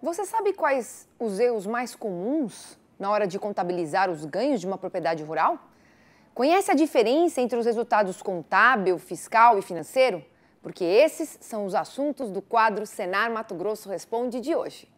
Você sabe quais os erros mais comuns na hora de contabilizar os ganhos de uma propriedade rural? Conhece a diferença entre os resultados contábil, fiscal e financeiro? Porque esses são os assuntos do quadro Senar Mato Grosso Responde de hoje.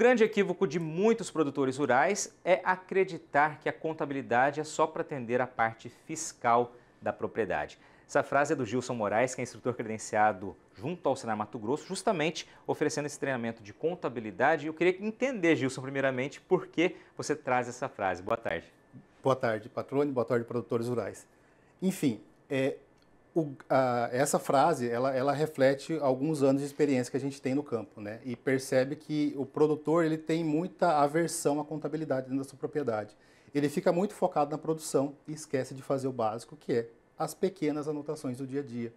grande equívoco de muitos produtores rurais é acreditar que a contabilidade é só para atender a parte fiscal da propriedade. Essa frase é do Gilson Moraes, que é instrutor credenciado junto ao Senar Mato Grosso, justamente oferecendo esse treinamento de contabilidade. Eu queria entender, Gilson, primeiramente, por que você traz essa frase. Boa tarde. Boa tarde, patrone. Boa tarde, produtores rurais. Enfim, é, o, a, essa frase ela, ela reflete alguns anos de experiência que a gente tem no campo, né? E percebe que o produtor ele tem muita aversão à contabilidade dentro da sua propriedade. Ele fica muito focado na produção e esquece de fazer o básico, que é as pequenas anotações do dia a dia.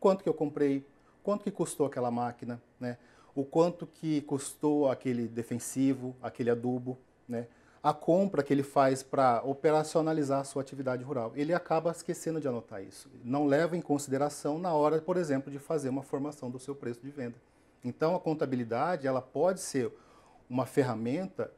Quanto que eu comprei? Quanto que custou aquela máquina? Né? O quanto que custou aquele defensivo, aquele adubo? Né? a compra que ele faz para operacionalizar a sua atividade rural. Ele acaba esquecendo de anotar isso. Não leva em consideração na hora, por exemplo, de fazer uma formação do seu preço de venda. Então, a contabilidade ela pode ser uma ferramenta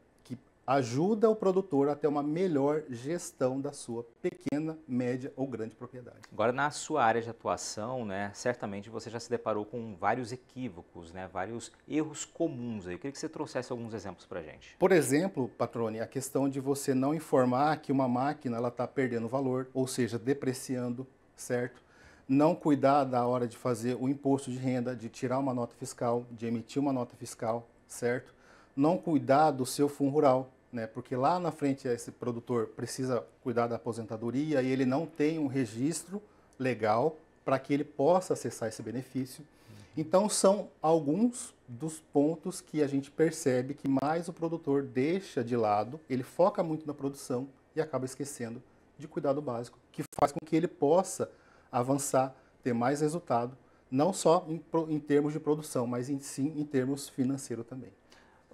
ajuda o produtor a ter uma melhor gestão da sua pequena, média ou grande propriedade. Agora, na sua área de atuação, né, certamente você já se deparou com vários equívocos, né, vários erros comuns. Aí. Eu queria que você trouxesse alguns exemplos para gente. Por exemplo, Patrone, a questão de você não informar que uma máquina está perdendo valor, ou seja, depreciando, certo? Não cuidar da hora de fazer o imposto de renda, de tirar uma nota fiscal, de emitir uma nota fiscal, certo? Não cuidar do seu fundo rural, né? Porque lá na frente esse produtor precisa cuidar da aposentadoria e ele não tem um registro legal para que ele possa acessar esse benefício. Então são alguns dos pontos que a gente percebe que mais o produtor deixa de lado, ele foca muito na produção e acaba esquecendo de cuidado básico, que faz com que ele possa avançar, ter mais resultado, não só em, em termos de produção, mas em, sim em termos financeiro também.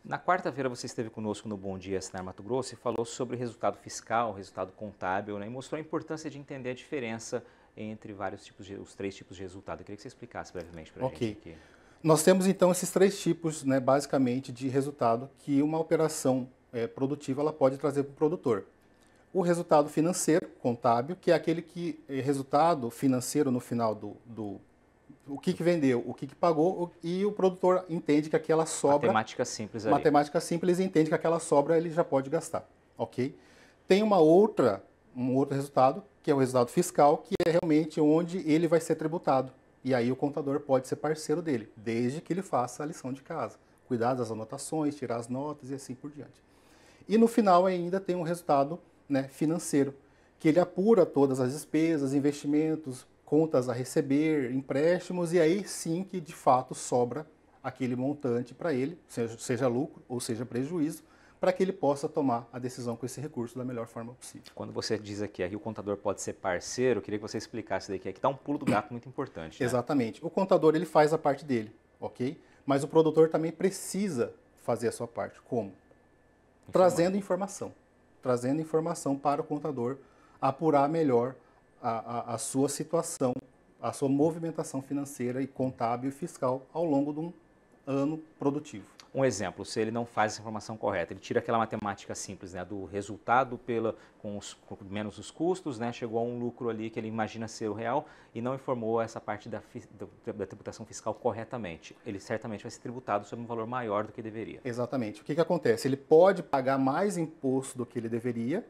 Na quarta-feira você esteve conosco no Bom Dia Assinar Mato Grosso e falou sobre resultado fiscal, resultado contábil, né? e mostrou a importância de entender a diferença entre vários tipos de, os três tipos de resultado. Eu queria que você explicasse brevemente para okay. gente aqui. Nós temos então esses três tipos, né, basicamente, de resultado que uma operação é, produtiva ela pode trazer para o produtor. O resultado financeiro, contábil, que é aquele que é resultado financeiro no final do, do o que, que vendeu, o que, que pagou e o produtor entende que aquela sobra. Matemática simples ali. Matemática simples entende que aquela sobra ele já pode gastar, ok? Tem uma outra, um outro resultado, que é o resultado fiscal, que é realmente onde ele vai ser tributado. E aí o contador pode ser parceiro dele, desde que ele faça a lição de casa, cuidar das anotações, tirar as notas e assim por diante. E no final ainda tem um resultado né, financeiro, que ele apura todas as despesas, investimentos, contas a receber, empréstimos, e aí sim que de fato sobra aquele montante para ele, seja, lucro ou seja prejuízo, para que ele possa tomar a decisão com esse recurso da melhor forma possível. Quando você diz aqui, que o contador pode ser parceiro, eu queria que você explicasse daqui, que dá é tá um pulo do gato muito importante. Né? Exatamente. O contador ele faz a parte dele, ok? Mas o produtor também precisa fazer a sua parte. Como? Informação. Trazendo informação. Trazendo informação para o contador apurar melhor a, a, a sua situação, a sua movimentação financeira e contábil e fiscal ao longo de um ano produtivo. Um exemplo, se ele não faz essa informação correta, ele tira aquela matemática simples, né, do resultado pela, com, os, com menos os custos, né, chegou a um lucro ali que ele imagina ser o real e não informou essa parte da, da, da tributação fiscal corretamente. Ele certamente vai ser tributado sobre um valor maior do que deveria. Exatamente. O que, que acontece? Ele pode pagar mais imposto do que ele deveria,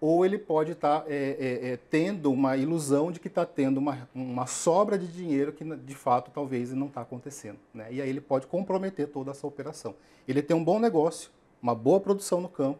ou ele pode estar tá, é, é, é, tendo uma ilusão de que está tendo uma, uma sobra de dinheiro que de fato talvez não está acontecendo. Né? E aí ele pode comprometer toda essa operação. Ele tem um bom negócio, uma boa produção no campo,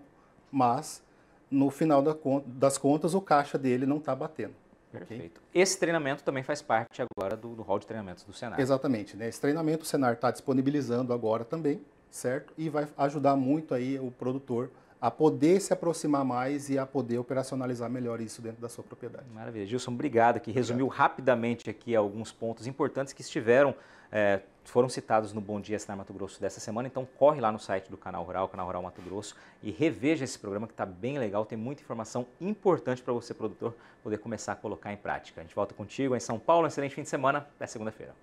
mas no final da conta, das contas o caixa dele não está batendo. Perfeito. Okay? Esse treinamento também faz parte agora do, do hall de treinamentos do Senar. Exatamente. Né? Esse treinamento o Senar está disponibilizando agora também, certo? E vai ajudar muito aí o produtor a poder se aproximar mais e a poder operacionalizar melhor isso dentro da sua propriedade. Maravilha. Gilson, obrigado, que resumiu obrigado. rapidamente aqui alguns pontos importantes que estiveram, é, foram citados no Bom Dia Senar Mato Grosso dessa semana, então corre lá no site do Canal Rural, Canal Rural Mato Grosso, e reveja esse programa que está bem legal, tem muita informação importante para você, produtor, poder começar a colocar em prática. A gente volta contigo em São Paulo, um excelente fim de semana, até segunda-feira.